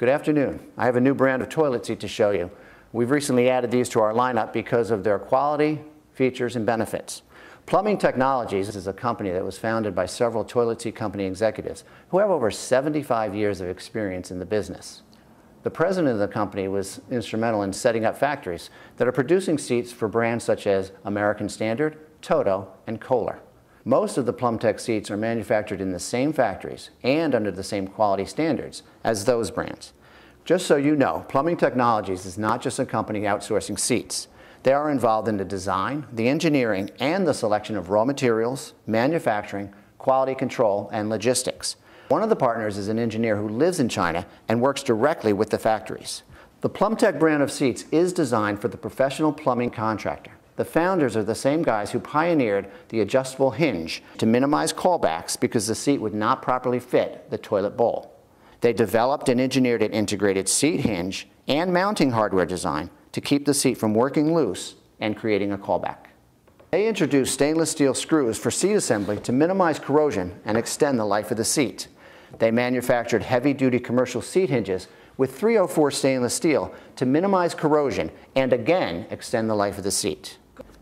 Good afternoon. I have a new brand of toilet seat to show you. We've recently added these to our lineup because of their quality, features, and benefits. Plumbing Technologies is a company that was founded by several toilet seat company executives who have over 75 years of experience in the business. The president of the company was instrumental in setting up factories that are producing seats for brands such as American Standard, Toto, and Kohler. Most of the Plumtech seats are manufactured in the same factories and under the same quality standards as those brands. Just so you know, Plumbing Technologies is not just a company outsourcing seats. They are involved in the design, the engineering, and the selection of raw materials, manufacturing, quality control, and logistics. One of the partners is an engineer who lives in China and works directly with the factories. The Plumtech brand of seats is designed for the professional plumbing contractor. The founders are the same guys who pioneered the adjustable hinge to minimize callbacks because the seat would not properly fit the toilet bowl. They developed and engineered an integrated seat hinge and mounting hardware design to keep the seat from working loose and creating a callback. They introduced stainless steel screws for seat assembly to minimize corrosion and extend the life of the seat. They manufactured heavy-duty commercial seat hinges with 304 stainless steel to minimize corrosion and again extend the life of the seat.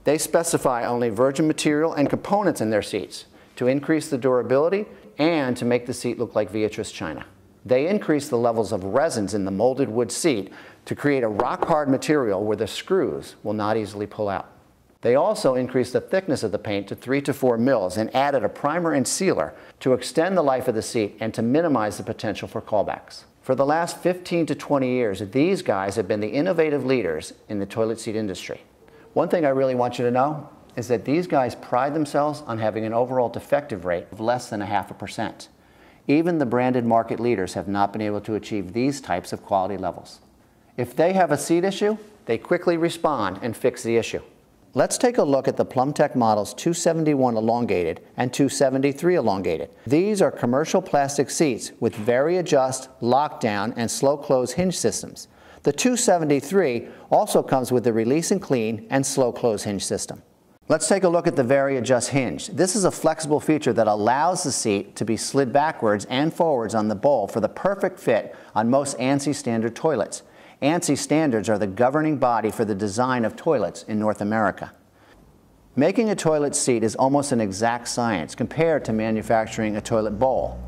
They specify only virgin material and components in their seats to increase the durability and to make the seat look like Vietris china. They increase the levels of resins in the molded wood seat to create a rock-hard material where the screws will not easily pull out. They also increased the thickness of the paint to 3 to 4 mils and added a primer and sealer to extend the life of the seat and to minimize the potential for callbacks. For the last 15 to 20 years, these guys have been the innovative leaders in the toilet seat industry. One thing I really want you to know is that these guys pride themselves on having an overall defective rate of less than a half a percent. Even the branded market leaders have not been able to achieve these types of quality levels. If they have a seat issue, they quickly respond and fix the issue. Let's take a look at the PlumTech models 271 elongated and 273 elongated. These are commercial plastic seats with very adjust, lockdown, and slow close hinge systems. The 273 also comes with the release and clean and slow close hinge system. Let's take a look at the Vary Adjust Hinge. This is a flexible feature that allows the seat to be slid backwards and forwards on the bowl for the perfect fit on most ANSI standard toilets. ANSI standards are the governing body for the design of toilets in North America. Making a toilet seat is almost an exact science compared to manufacturing a toilet bowl.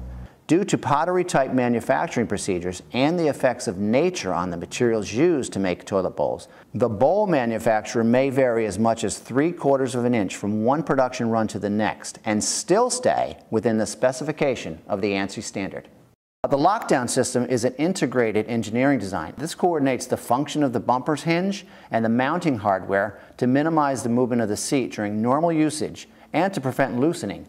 Due to pottery-type manufacturing procedures and the effects of nature on the materials used to make toilet bowls, the bowl manufacturer may vary as much as three quarters of an inch from one production run to the next and still stay within the specification of the ANSI standard. The lockdown system is an integrated engineering design. This coordinates the function of the bumper's hinge and the mounting hardware to minimize the movement of the seat during normal usage and to prevent loosening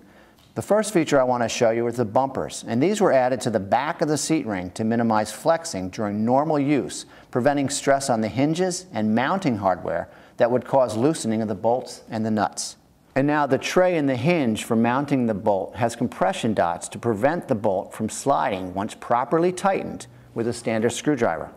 the first feature I want to show you is the bumpers, and these were added to the back of the seat ring to minimize flexing during normal use, preventing stress on the hinges and mounting hardware that would cause loosening of the bolts and the nuts. And now the tray in the hinge for mounting the bolt has compression dots to prevent the bolt from sliding once properly tightened with a standard screwdriver.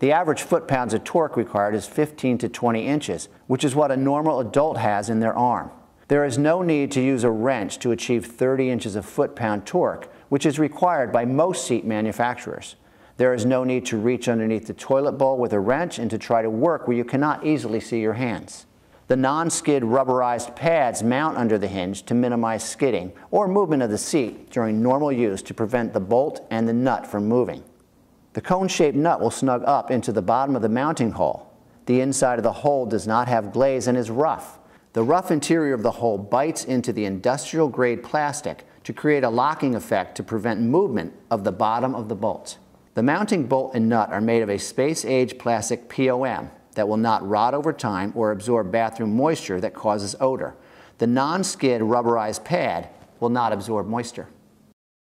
The average foot-pounds of torque required is 15 to 20 inches, which is what a normal adult has in their arm. There is no need to use a wrench to achieve 30 inches of foot-pound torque, which is required by most seat manufacturers. There is no need to reach underneath the toilet bowl with a wrench and to try to work where you cannot easily see your hands. The non-skid rubberized pads mount under the hinge to minimize skidding or movement of the seat during normal use to prevent the bolt and the nut from moving. The cone-shaped nut will snug up into the bottom of the mounting hole. The inside of the hole does not have glaze and is rough. The rough interior of the hole bites into the industrial grade plastic to create a locking effect to prevent movement of the bottom of the bolt. The mounting bolt and nut are made of a space-age plastic POM that will not rot over time or absorb bathroom moisture that causes odor. The non-skid rubberized pad will not absorb moisture.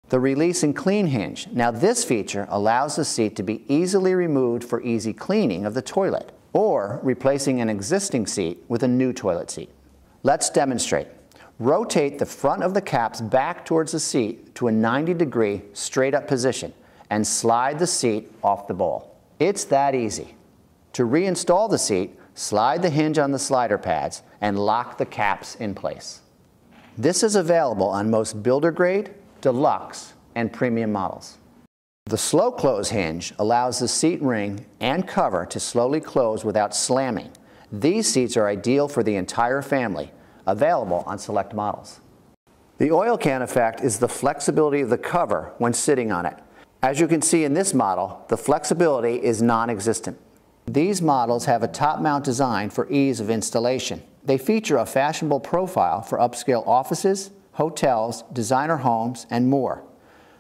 The release and clean hinge. Now this feature allows the seat to be easily removed for easy cleaning of the toilet or replacing an existing seat with a new toilet seat. Let's demonstrate. Rotate the front of the caps back towards the seat to a 90 degree straight up position and slide the seat off the bowl. It's that easy. To reinstall the seat, slide the hinge on the slider pads and lock the caps in place. This is available on most builder grade, deluxe, and premium models. The slow close hinge allows the seat ring and cover to slowly close without slamming these seats are ideal for the entire family, available on select models. The oil can effect is the flexibility of the cover when sitting on it. As you can see in this model, the flexibility is non-existent. These models have a top-mount design for ease of installation. They feature a fashionable profile for upscale offices, hotels, designer homes, and more.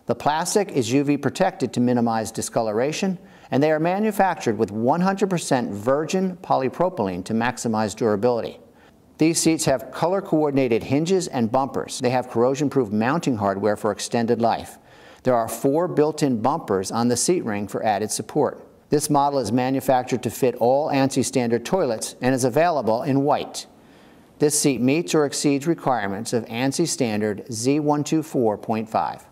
The plastic is UV protected to minimize discoloration, and they are manufactured with 100% virgin polypropylene to maximize durability. These seats have color-coordinated hinges and bumpers. They have corrosion-proof mounting hardware for extended life. There are four built-in bumpers on the seat ring for added support. This model is manufactured to fit all ANSI standard toilets and is available in white. This seat meets or exceeds requirements of ANSI standard Z124.5.